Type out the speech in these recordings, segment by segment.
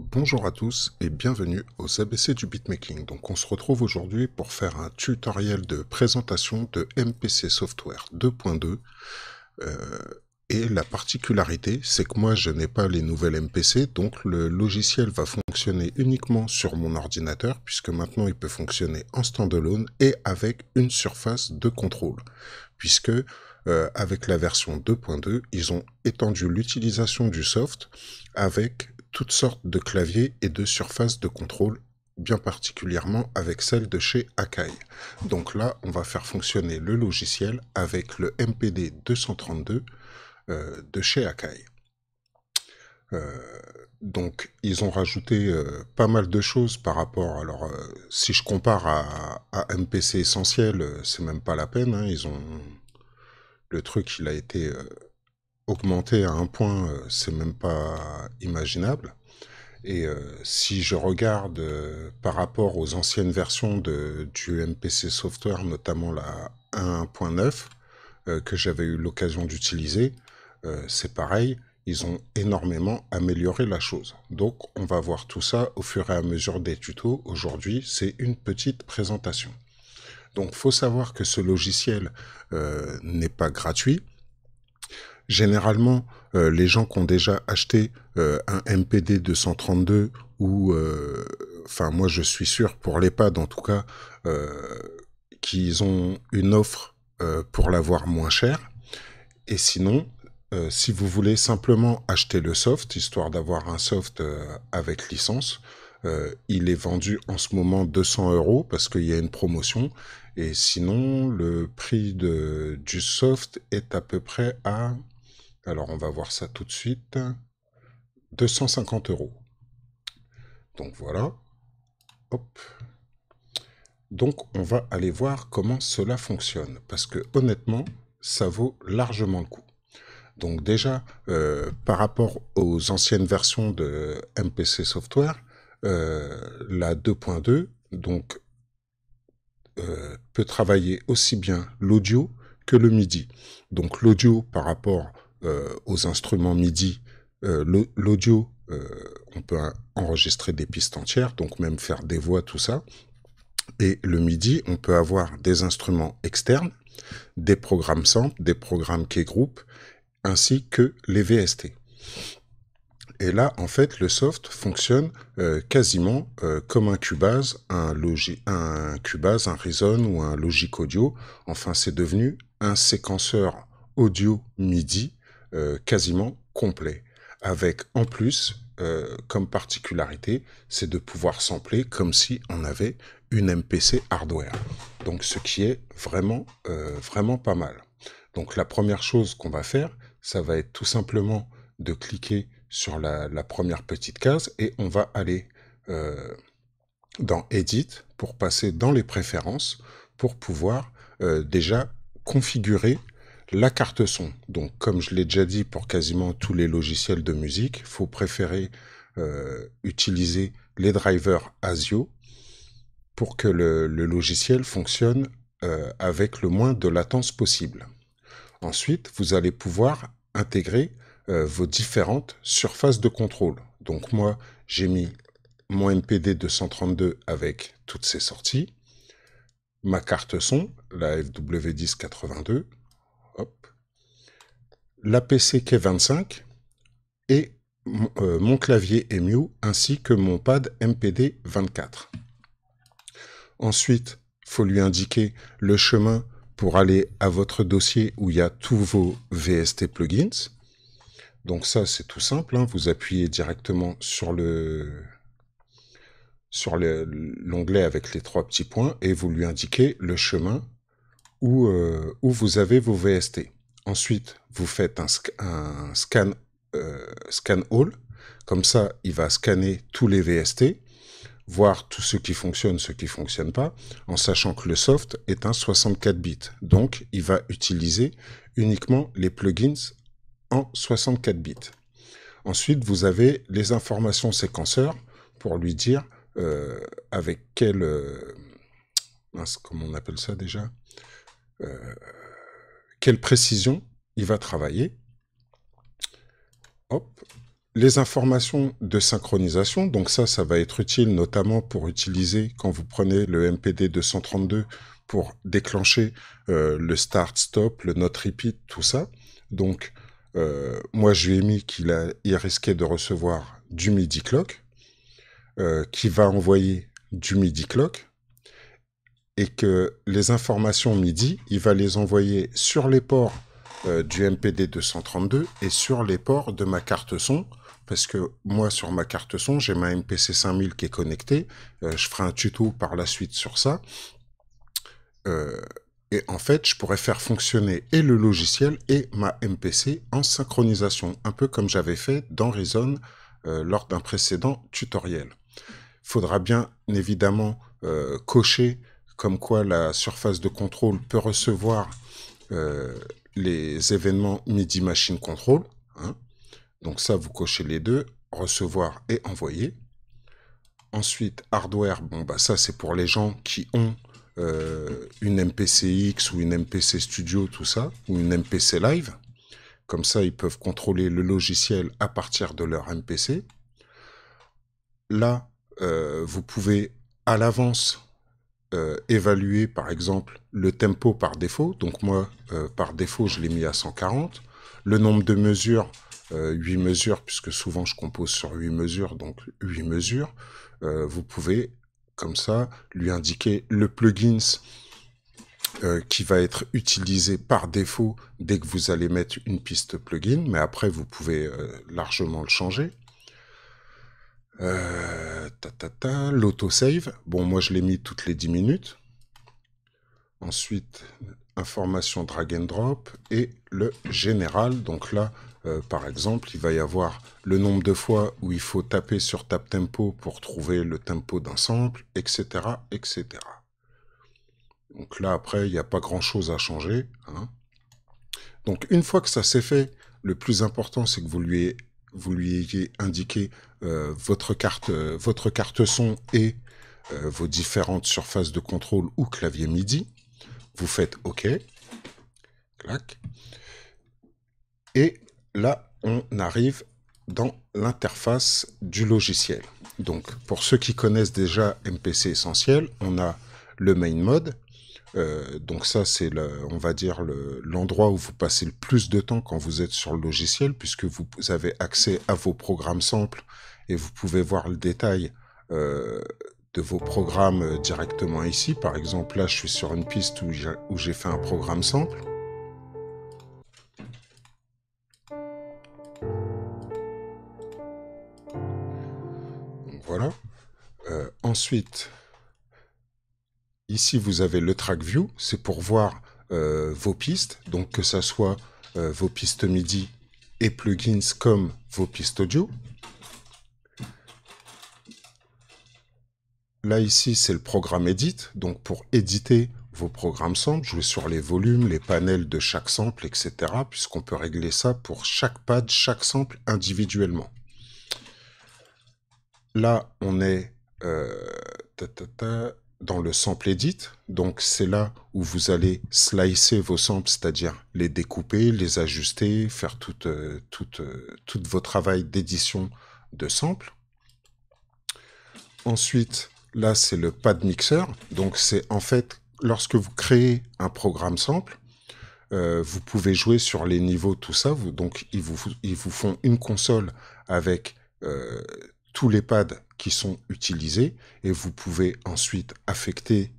Bonjour à tous et bienvenue aux ABC du beatmaking. Donc on se retrouve aujourd'hui pour faire un tutoriel de présentation de MPC Software 2.2. Euh, et la particularité, c'est que moi je n'ai pas les nouvelles MPC, donc le logiciel va fonctionner uniquement sur mon ordinateur, puisque maintenant il peut fonctionner en standalone et avec une surface de contrôle. Puisque euh, avec la version 2.2, ils ont étendu l'utilisation du soft avec toutes sortes de claviers et de surfaces de contrôle, bien particulièrement avec celle de chez Akai. Donc là, on va faire fonctionner le logiciel avec le MPD 232 euh, de chez Akai. Euh, donc ils ont rajouté euh, pas mal de choses par rapport. Alors si je compare à, MPC essentiel, c'est même pas la peine. Hein, ils ont le truc, il a été augmenter à un point, euh, c'est même pas imaginable. Et euh, si je regarde euh, par rapport aux anciennes versions de, du MPC Software, notamment la 1.9, que j'avais eu l'occasion d'utiliser, c'est pareil, ils ont énormément amélioré la chose. Donc on va voir tout ça au fur et à mesure des tutos. Aujourd'hui, c'est une petite présentation. Donc faut savoir que ce logiciel n'est pas gratuit. Généralement, euh, les gens qui ont déjà acheté euh, un MPD 232 ou, euh, enfin, moi je suis sûr pour l'EHPAD en tout cas, qu'ils ont une offre pour l'avoir moins cher. Et sinon, si vous voulez simplement acheter le soft, histoire d'avoir un soft avec licence, il est vendu en ce moment 200 euros parce qu'il y a une promotion. Et sinon, le prix de, du soft est à peu près à alors on va voir ça tout de suite. 250 euros. Donc voilà. Hop. Donc on va aller voir comment cela fonctionne. Parce que honnêtement, ça vaut largement le coup. Donc déjà, euh, par rapport aux anciennes versions de MPC Software, euh, la 2.2 donc euh, peut travailler aussi bien l'audio que le MIDI. Donc l'audio par rapport euh, aux instruments MIDI, euh, l'audio, euh, on peut enregistrer des pistes entières, donc même faire des voix, tout ça. Et le MIDI, on peut avoir des instruments externes, des programmes samples, des programmes qui group ainsi que les VST. Et là, en fait, le soft fonctionne quasiment comme un Cubase, un, Logi un Cubase, un Reason ou un Logic Audio. Enfin, c'est devenu un séquenceur audio MIDI euh, quasiment complet, avec en plus, euh, comme particularité, c'est de pouvoir sampler comme si on avait une MPC hardware. Donc ce qui est vraiment, euh, vraiment pas mal. Donc la première chose qu'on va faire, ça va être tout simplement de cliquer sur la, la première petite case et on va aller dans Edit pour passer dans les préférences pour pouvoir déjà configurer la carte son. Donc, comme je l'ai déjà dit pour quasiment tous les logiciels de musique, faut préférer euh, utiliser les drivers ASIO pour que le, logiciel fonctionne euh, avec le moins de latence possible. Ensuite, vous allez pouvoir intégrer euh, vos différentes surfaces de contrôle. Donc moi, j'ai mis mon MPD 232 avec toutes ses sorties, ma carte son, la FW1082, l'APC K25 et euh, mon clavier EMU ainsi que mon pad MPD24. Ensuite, il faut lui indiquer le chemin pour aller à votre dossier où il y a tous vos VST plugins. Donc ça, c'est tout simple. Hein. Vous appuyez directement sur le sur l'onglet avec les trois petits points et vous lui indiquez le chemin où, euh, où vous avez vos VST. Ensuite, vous faites un, scan, euh, scan all. Comme ça, il va scanner tous les VST, voir tout ce qui fonctionne, ce qui ne fonctionne pas, en sachant que le soft est un 64 bits. Donc, il va utiliser uniquement les plugins en 64 bits. Ensuite, vous avez les informations séquenceurs pour lui dire euh, avec quel... Euh, comment on appelle ça déjà quelle précision il va travailler. Hop. Les informations de synchronisation, donc ça, ça va être utile notamment pour utiliser quand vous prenez le MPD 232 pour déclencher euh, le start-stop, le not repeat, tout ça. Donc, euh, moi, je lui ai mis qu'il il risquait de recevoir du midi clock, euh, qui va envoyer du midi clock, et que les informations MIDI, il va les envoyer sur les ports euh, du MPD 232 et sur les ports de ma carte son. Parce que moi, sur ma carte son, j'ai ma MPC 5000 qui est connectée. Euh, je ferai un tuto par la suite sur ça. Euh, et en fait, je pourrais faire fonctionner et le logiciel et ma MPC en synchronisation, un peu comme j'avais fait dans Reason lors d'un précédent tutoriel. Il faudra bien évidemment cocher comme quoi la surface de contrôle peut recevoir euh, les événements MIDI Machine Control. Hein. Donc ça, vous cochez les deux, recevoir et envoyer. Ensuite, hardware, bon bah ça c'est pour les gens qui ont euh, une MPCX ou une MPC Studio, tout ça, ou une MPC Live. Comme ça, ils peuvent contrôler le logiciel à partir de leur MPC. Là, euh, vous pouvez à l'avance euh, évaluer par exemple le tempo par défaut. Donc moi, euh, par défaut, je l'ai mis à 140. Le nombre de mesures, 8 euh, mesures, puisque souvent je compose sur 8 mesures, donc 8 mesures. vous pouvez comme ça lui indiquer le plugins qui va être utilisé par défaut dès que vous allez mettre une piste plugin, mais après vous pouvez largement le changer. Euh, ta, L'autosave. Bon, moi, je l'ai mis toutes les 10 minutes. Ensuite, information drag and drop et le général. Donc là, euh, par exemple, il va y avoir le nombre de fois où il faut taper sur Tap Tempo pour trouver le tempo d'un sample, etc., Donc là, après, il n'y a pas grand-chose à changer. Hein. Donc une fois que ça s'est fait, le plus important, c'est que vous lui vous lui ayez indiqué euh, votre, carte, euh, votre carte son et euh, vos différentes surfaces de contrôle ou clavier MIDI. Vous faites OK. Clac. Et là, on arrive dans l'interface du logiciel. Donc, pour ceux qui connaissent déjà MPC Essentiel, on a le main mode, euh, donc ça, c'est, on va dire, l'endroit où vous passez le plus de temps quand vous êtes sur le logiciel, puisque vous avez accès à vos programmes samples et vous pouvez voir le détail euh, de vos programmes euh, directement ici. Par exemple, là, je suis sur une piste où j'ai fait un programme sample. voilà. ensuite, Ici, vous avez le track view, c'est pour voir euh, vos pistes, donc que ce soit euh, vos pistes MIDI et plugins comme vos pistes audio. Là, ici, c'est le programme Edit, donc pour éditer vos programmes samples, jouer sur les volumes, les panels de chaque sample, etc., puisqu'on peut régler ça pour chaque pad, chaque sample individuellement. Là, on est... Euh, dans le sample edit. Donc c'est là où vous allez slicer vos samples, c'est-à-dire les découper, les ajuster, faire euh, euh, tout, vos travail d'édition de samples. Ensuite, là c'est le pad mixer. Donc c'est en fait lorsque vous créez un programme sample, euh, vous pouvez jouer sur les niveaux, tout ça. donc ils vous font une console avec tous les pads qui sont utilisés et vous pouvez ensuite affecter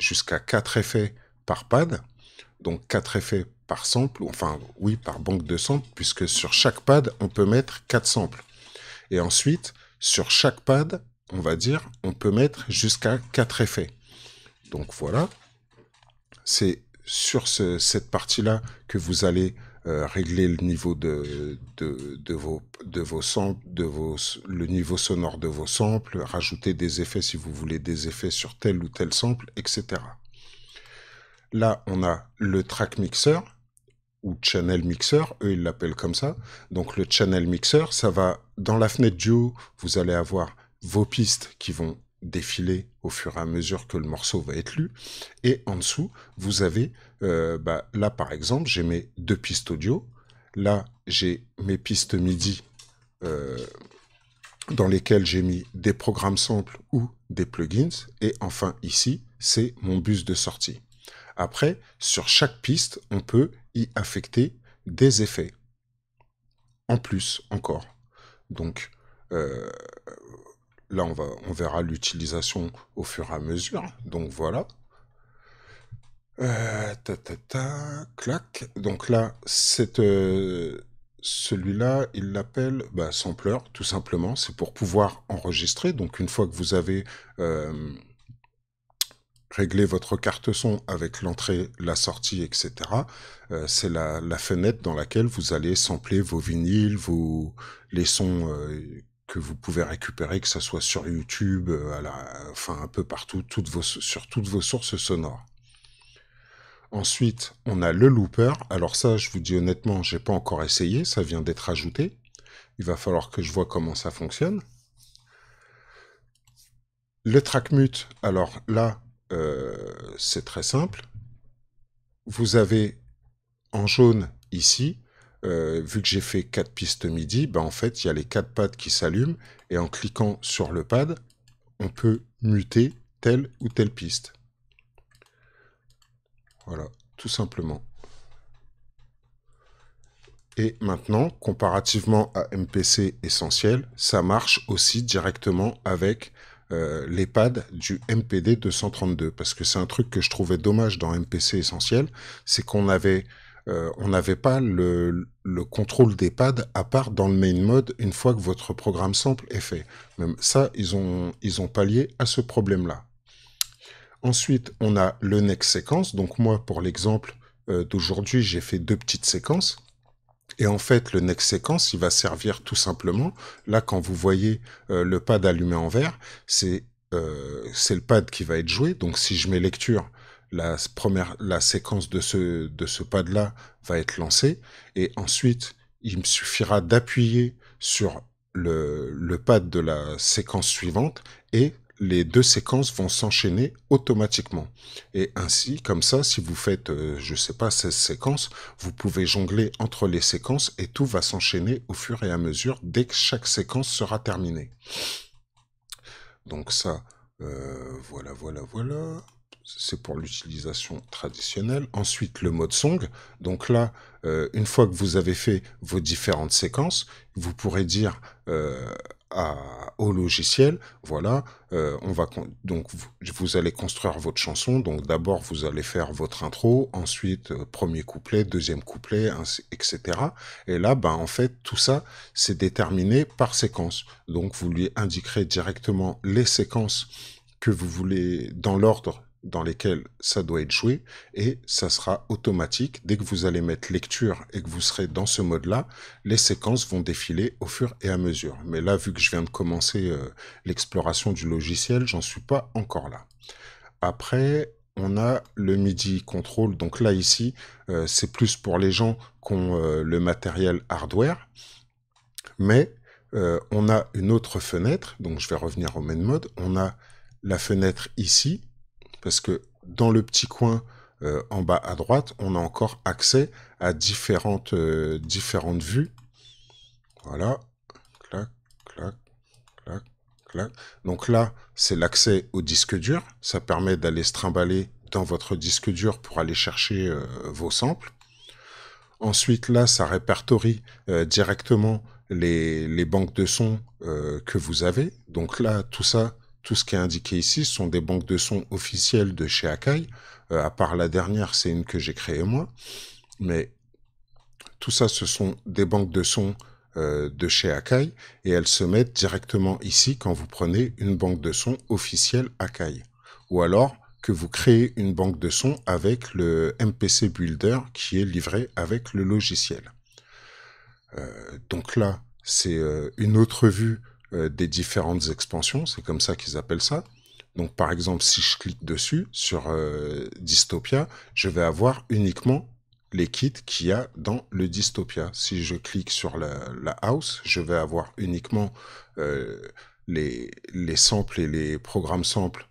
jusqu'à quatre effets par pad, donc quatre effets par sample, enfin oui, par banque de samples, puisque sur chaque pad, on peut mettre quatre samples. Et ensuite, sur chaque pad, on va dire, on peut mettre jusqu'à quatre effets. Donc voilà, c'est sur cette partie-là que vous allez euh, régler le niveau de, de, vos, de vos de vos, le niveau sonore de vos samples, rajouter des effets si vous voulez des effets sur tel ou tel sample, etc. Là, on a le track mixer ou channel mixer, eux ils l'appellent comme ça. Donc le channel mixer, ça va dans la fenêtre du haut, vous allez avoir vos pistes qui vont défiler au fur et à mesure que le morceau va être lu. Et en dessous, vous avez, euh, bah, là par exemple, j'ai mes deux pistes audio. Là, j'ai mes pistes MIDI euh, dans lesquelles j'ai mis des programmes samples ou des plugins. Et enfin, ici, c'est mon bus de sortie. Après, sur chaque piste, on peut y affecter des effets. En plus, encore. Donc, euh, Là, on, va, on verra l'utilisation au fur et à mesure. Donc voilà. Euh, ta, ta, ta, clac. Donc là, euh, celui-là, il l'appelle bah, sampler, tout simplement. C'est pour pouvoir enregistrer. Donc une fois que vous avez euh, réglé votre carte son avec l'entrée, la sortie, etc., c'est la, la, fenêtre dans laquelle vous allez sampler vos vinyles, les sons vous pouvez récupérer, que ce soit sur YouTube, euh, à la, enfin un peu partout, toutes vos, sur toutes vos sources sonores. Ensuite, on a le looper. Alors ça, je vous dis honnêtement, j'ai pas encore essayé, ça vient d'être ajouté. Il va falloir que je vois comment ça fonctionne. Le track mute alors là, euh, c'est très simple. Vous avez en jaune ici euh, vu que j'ai fait quatre pistes MIDI, bah en fait, il y a les quatre pads qui s'allument, et en cliquant sur le pad, on peut muter telle ou telle piste. Voilà, tout simplement. Et maintenant, comparativement à MPC Essentiel, ça marche aussi directement avec euh, les pads du MPD 232, parce que c'est un truc que je trouvais dommage dans MPC Essentiel, c'est qu'on avait euh, on n'avait pas le, contrôle des pads à part dans le main mode une fois que votre programme sample est fait. Même ça, ils ont, ils ont à ce problème-là. Ensuite, on a le next séquence. Donc moi, pour l'exemple euh, d'aujourd'hui, j'ai fait deux petites séquences. Et en fait, le next séquence, il va servir tout simplement, là, quand vous voyez euh, le pad allumé en vert, c'est le pad qui va être joué. Donc, si je mets lecture, la première, la séquence de ce, de pad-là va être lancée. Et ensuite, il me suffira d'appuyer sur le, pad de la séquence suivante et les deux séquences vont s'enchaîner automatiquement. Et ainsi, comme ça, si vous faites, euh, je sais pas, 16 séquences, vous pouvez jongler entre les séquences et tout va s'enchaîner au fur et à mesure dès que chaque séquence sera terminée. Donc ça, euh, voilà, voilà, voilà c'est pour l'utilisation traditionnelle. Ensuite, le mode song. Donc là, euh, une fois que vous avez fait vos différentes séquences, vous pourrez dire euh, au logiciel, voilà, euh, on va donc vous, allez construire votre chanson. Donc d'abord, vous allez faire votre intro, ensuite premier couplet, deuxième couplet, etc. Et là, ben en fait, tout ça, c'est déterminé par séquence. Donc vous lui indiquerez directement les séquences que vous voulez dans l'ordre dans lesquels ça doit être joué et ça sera automatique. Dès que vous allez mettre lecture et que vous serez dans ce mode-là, les séquences vont défiler au fur et à mesure. Mais là, vu que je viens de commencer euh, l'exploration du logiciel, j'en suis pas encore là. Après, on a le MIDI Control. Donc là, ici, euh, c'est plus pour les gens qui ont euh, le matériel hardware. Mais on a une autre fenêtre. Donc je vais revenir au main mode. On a la fenêtre ici parce que dans le petit coin euh, en bas à droite, on a encore accès à euh, différentes, vues. Voilà. Clac, clac, clac, clac. Donc là, c'est l'accès au disque dur. Ça permet d'aller se trimballer dans votre disque dur pour aller chercher euh, vos samples. Ensuite, là, ça répertorie directement les, les, banques de sons que vous avez. Donc là, tout ça, tout ce qui est indiqué ici sont des banques de sons officielles de chez Akai. Euh, à part la dernière, c'est une que j'ai créée moi. Mais tout ça, ce sont des banques de sons euh, de chez Akai et elles se mettent directement ici quand vous prenez une banque de sons officielle Akai. Ou alors que vous créez une banque de sons avec le MPC Builder qui est livré avec le logiciel. Euh, donc là, c'est une autre vue euh, des différentes expansions, c'est comme ça qu'ils appellent ça. Donc par exemple, si je clique dessus, sur euh, Dystopia, je vais avoir uniquement les kits qu'il y a dans le Dystopia. Si je clique sur la, house, je vais avoir uniquement euh, les, samples et les programmes samples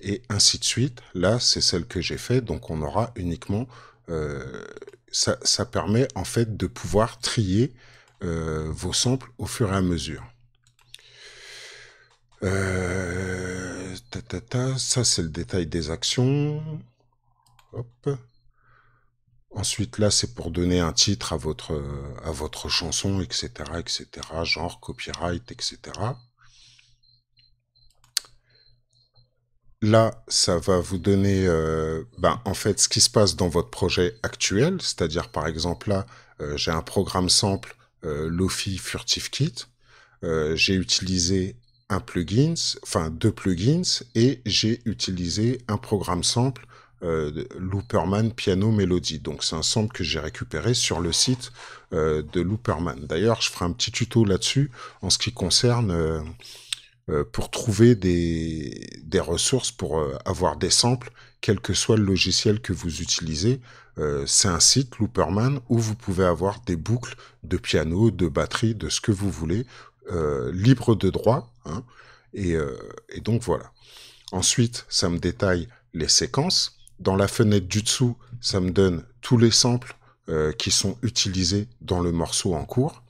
et ainsi de suite. Là, c'est celle que j'ai fait, donc on aura uniquement... ça, permet en fait de pouvoir trier vos samples au fur et à mesure. Euh, ça, c'est le détail des actions. Ensuite, là, c'est pour donner un titre à votre, à votre chanson, etc., etc., genre, copyright, etc. Là, ça va vous donner, euh, ben, en fait, ce qui se passe dans votre projet actuel, c'est-à-dire, par exemple, là, euh, j'ai un programme sample, Lofi Furtive Kit. j'ai utilisé un enfin deux plugins, et j'ai utilisé un programme sample euh, Looperman Piano Melody. Donc c'est un sample que j'ai récupéré sur le site euh, de Looperman. D'ailleurs, je ferai un petit tuto là-dessus en ce qui concerne euh, pour trouver des, des ressources pour avoir des samples, quel que soit le logiciel que vous utilisez. c'est un site Looperman où vous pouvez avoir des boucles de piano, de batterie, de ce que vous voulez euh, libre de droit. Hein, euh, et, donc voilà. Ensuite, ça me détaille les séquences. Dans la fenêtre du dessous, ça me donne tous les samples euh, qui sont utilisés dans le morceau en cours.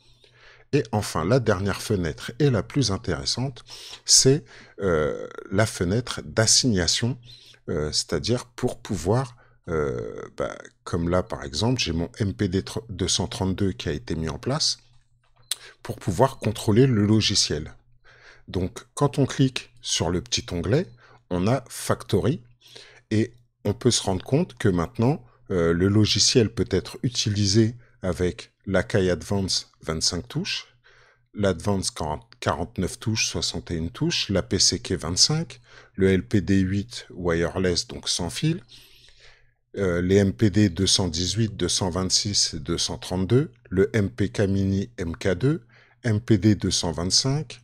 Et enfin, la dernière fenêtre et la plus intéressante, c'est la fenêtre d'assignation, c'est-à-dire pour pouvoir, bah, comme là par exemple, j'ai mon MPD 232 qui a été mis en place, pour pouvoir contrôler le logiciel. Donc, quand on clique sur le petit onglet, on a Factory et on peut se rendre compte que maintenant, euh, le logiciel peut être utilisé avec la CAI Advance 25 touches, l'Advance 49 touches, 61 touches, la PCK 25, le LPD8 wireless, donc sans fil, euh, les MPD 218, 226 et 232, le MPK Mini MK2, MPD 225,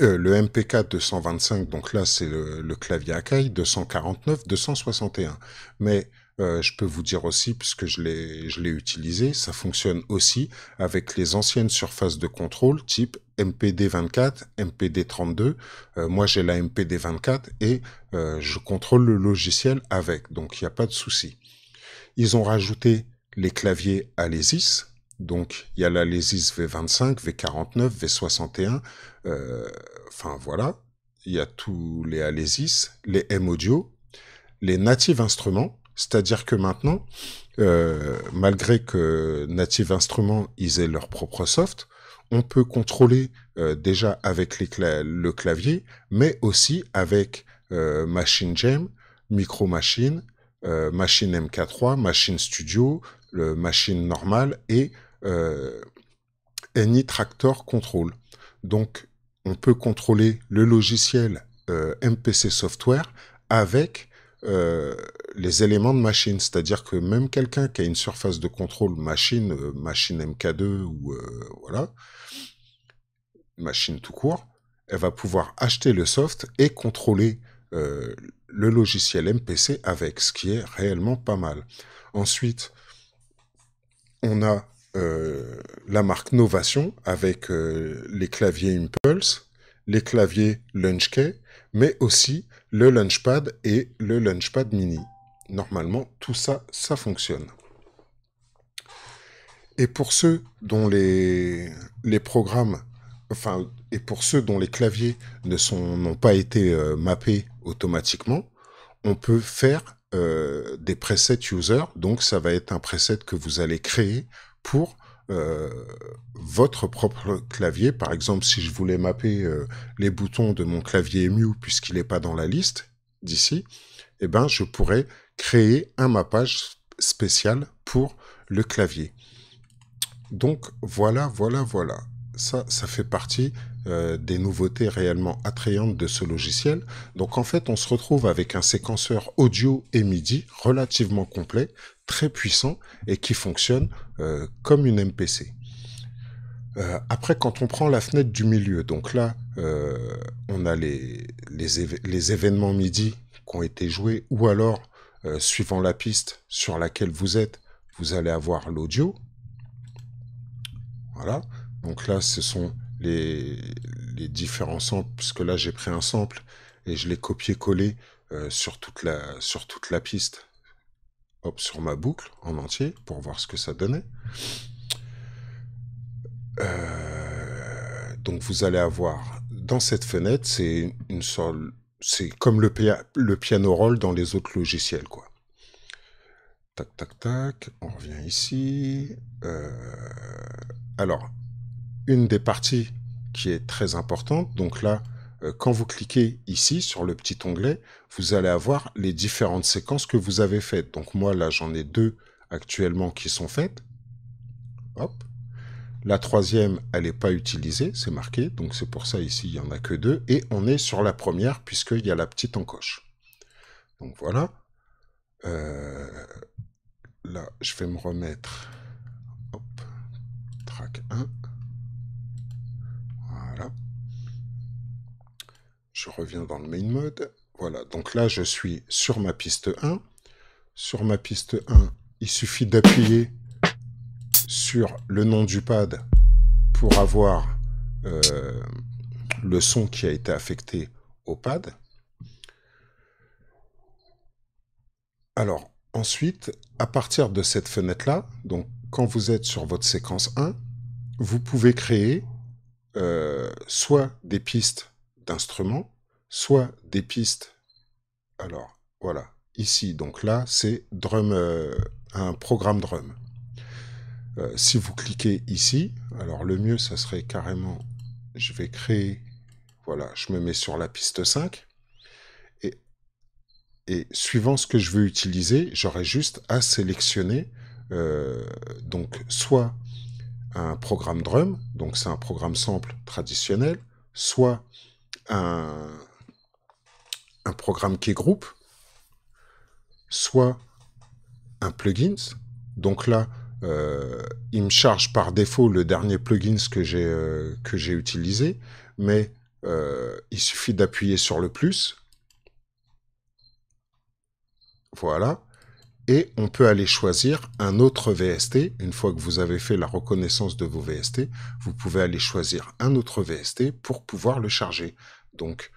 le MPK 225, donc là c'est le, clavier Akai, 249, 261. Mais euh, je peux vous dire aussi, puisque je l'ai, utilisé, ça fonctionne aussi avec les anciennes surfaces de contrôle type MPD24, MPD32. Euh, moi, j'ai la MPD24 et euh, je contrôle le logiciel avec, donc il n'y a pas de souci. Ils ont rajouté les claviers Alesis. Donc, il y a la V25, V49, V61. Enfin, voilà. Il y a tous les Alesis, les M-Audio, les native instruments c'est-à-dire que maintenant, euh, malgré que Native Instruments, ils aient leur propre soft, on peut contrôler euh, déjà avec le clavier, mais aussi avec euh, Machine Jam, Micro Machine, Machine MK3, Machine Studio, le Machine Normal et Any Tractor Control. Donc, on peut contrôler le logiciel MPC Software avec euh, les éléments de machine, c'est-à-dire que même quelqu'un qui a une surface de contrôle machine, euh, machine MK2 ou euh, voilà, machine tout court, elle va pouvoir acheter le soft et contrôler le logiciel MPC avec, ce qui est réellement pas mal. Ensuite, on a la marque Novation avec les claviers Impulse, les claviers LaunchKey, mais aussi le Launchpad et le Launchpad Mini. Normalement, tout ça, ça fonctionne. Et pour ceux dont les, les programmes, enfin, et pour ceux dont les claviers ne sont, n'ont pas été euh, mappés automatiquement, on peut faire euh, des presets user. Donc, ça va être un preset que vous allez créer pour euh, votre propre clavier. Par exemple, si je voulais mapper euh, les boutons de mon clavier EMU, puisqu'il n'est pas dans la liste d'ici, eh ben, je pourrais créer un mappage spécial pour le clavier. Donc voilà, voilà, voilà. Ça, ça fait partie euh, des nouveautés réellement attrayantes de ce logiciel. Donc en fait, on se retrouve avec un séquenceur audio et MIDI relativement complet, très puissant et qui fonctionne euh, comme une MPC. Euh, après, quand on prend la fenêtre du milieu, donc là, euh, on a les, événements midi qui ont été joués, ou alors, suivant la piste sur laquelle vous êtes, vous allez avoir l'audio. Voilà. Donc là, ce sont les, les différents samples, puisque là, j'ai pris un sample et je l'ai copié-collé sur, sur toute la piste sur ma boucle en entier pour voir ce que ça donnait. Euh, donc vous allez avoir dans cette fenêtre, c'est une sorte, c'est comme le, le, piano roll dans les autres logiciels, quoi. Tac, tac, tac. On revient ici. Euh, alors, une des parties qui est très importante. Donc là, euh, quand vous cliquez ici sur le petit onglet, vous allez avoir les différentes séquences que vous avez faites. Donc moi, là, j'en ai deux actuellement qui sont faites. Hop. La troisième, elle n'est pas utilisée, c'est marqué. Donc c'est pour ça ici, il n'y en a que deux. Et on est sur la première puisqu'il y a la petite encoche. Donc voilà. Euh, là, je vais me remettre reviens dans le main mode. Voilà, donc là, je suis sur ma piste 1. Sur ma piste 1, il suffit d'appuyer sur le nom du pad pour avoir euh, le son qui a été affecté au pad. Alors, ensuite, à partir de cette fenêtre-là, donc quand vous êtes sur votre séquence 1, vous pouvez créer euh, soit des pistes d'instruments, soit des pistes. Alors, voilà. Ici, donc là, c'est drum, euh, un programme drum. Euh, si vous cliquez ici, alors le mieux, ça serait carrément, je vais créer, voilà, je me mets sur la piste 5, et, et suivant ce que je veux utiliser, j'aurai juste à sélectionner, euh, donc, soit un programme drum, donc c'est un programme sample traditionnel, soit un, un programme qui groupe, soit un plugin. Donc là, euh, il me charge par défaut le dernier plugin que j'ai euh, j'ai utilisé, mais euh, il suffit d'appuyer sur le plus. Voilà. Et on peut aller choisir un autre VST. Une fois que vous avez fait la reconnaissance de vos VST, vous pouvez aller choisir un autre VST pour pouvoir le charger. Donc,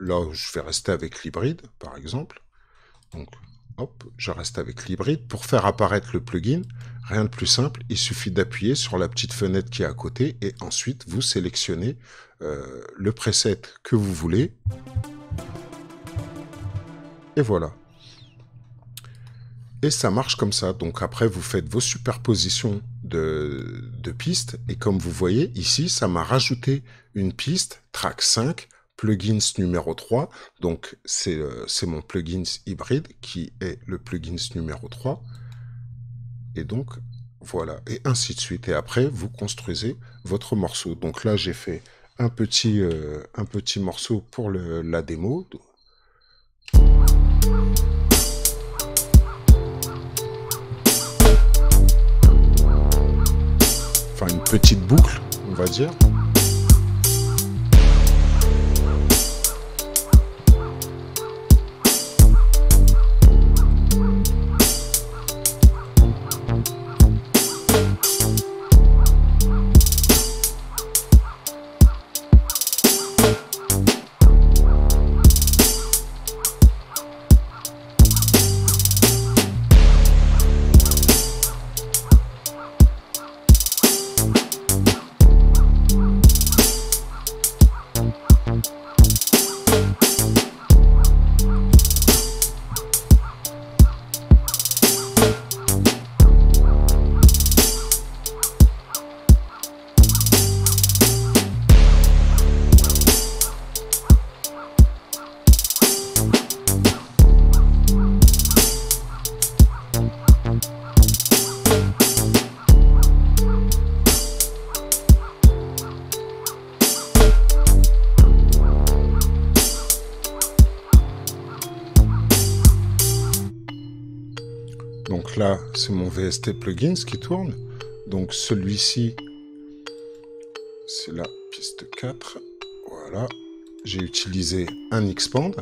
là, je vais rester avec l'hybride, par exemple. Donc, hop, je reste avec l'hybride. Pour faire apparaître le plugin, rien de plus simple, il suffit d'appuyer sur la petite fenêtre qui est à côté et ensuite vous sélectionnez euh, le preset que vous voulez. Et voilà. Et ça marche comme ça. Donc après, vous faites vos superpositions de pistes. Et comme vous voyez ici, ça m'a rajouté une piste, track 5, plugins numéro 3. Donc, euh, c'est mon plugins hybride qui est le plugins numéro 3. Et donc, voilà. Et ainsi de suite. Et après, vous construisez votre morceau. Donc là, j'ai fait un petit, euh, un petit morceau pour le, la démo. Enfin, une petite boucle, on va dire. là, c'est mon VST Plugins qui tourne. Donc celui-ci, c'est la piste 4. Voilà. J'ai utilisé un expand.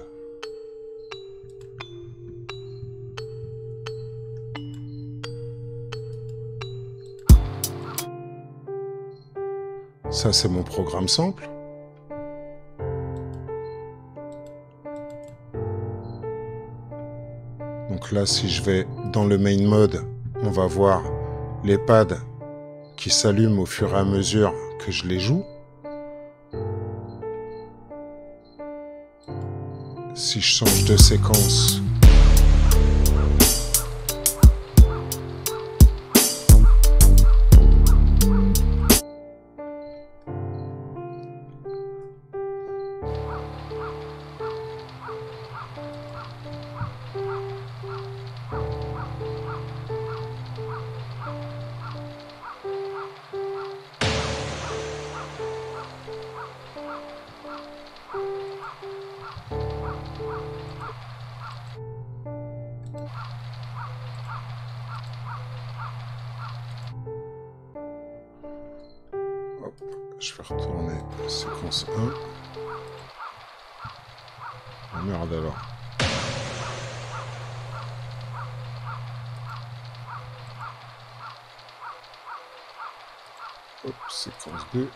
Ça, c'est mon programme sample. Donc là, si je vais dans le main mode, on va voir les pads qui s'allument au fur et à mesure que je les joue. Si je change de séquence, lance un. Hein oh ah, merde alors. Hop, séquence 2.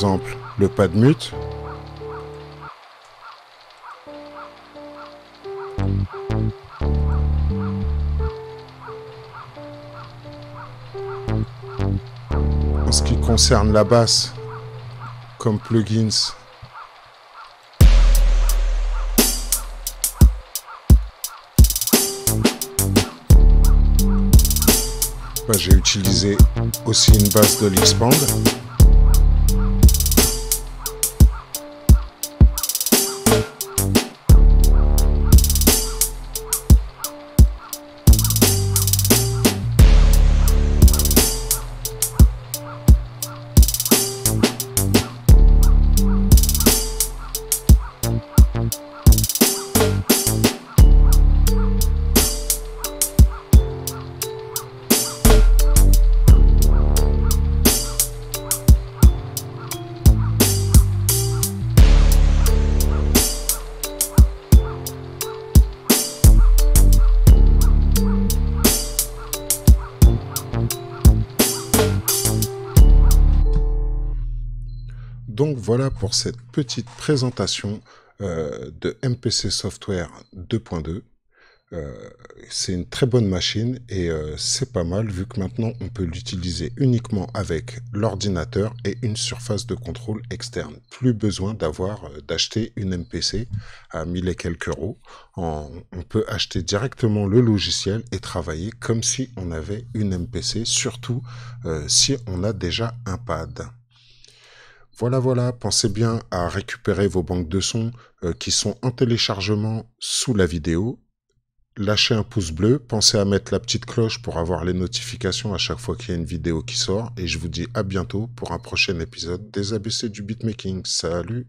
exemple le Padmut. En ce qui concerne la basse, comme plugins, bah, j'ai utilisé aussi une basse de l'Expand. Donc voilà pour cette petite présentation euh, de MPC Software 2.2. Euh, c'est une très bonne machine et euh, c'est pas mal vu que maintenant on peut l'utiliser uniquement avec l'ordinateur et une surface de contrôle externe. Plus besoin d'avoir d'acheter une MPC à 1000 et quelques euros. on peut acheter directement le logiciel et travailler comme si on avait une MPC, surtout si on a déjà un pad. Voilà, voilà, pensez bien à récupérer vos banques de sons euh, qui sont en téléchargement sous la vidéo. Lâchez un pouce bleu, pensez à mettre la petite cloche pour avoir les notifications à chaque fois qu'il y a une vidéo qui sort. Et je vous dis à bientôt pour un prochain épisode des ABC du beatmaking. Salut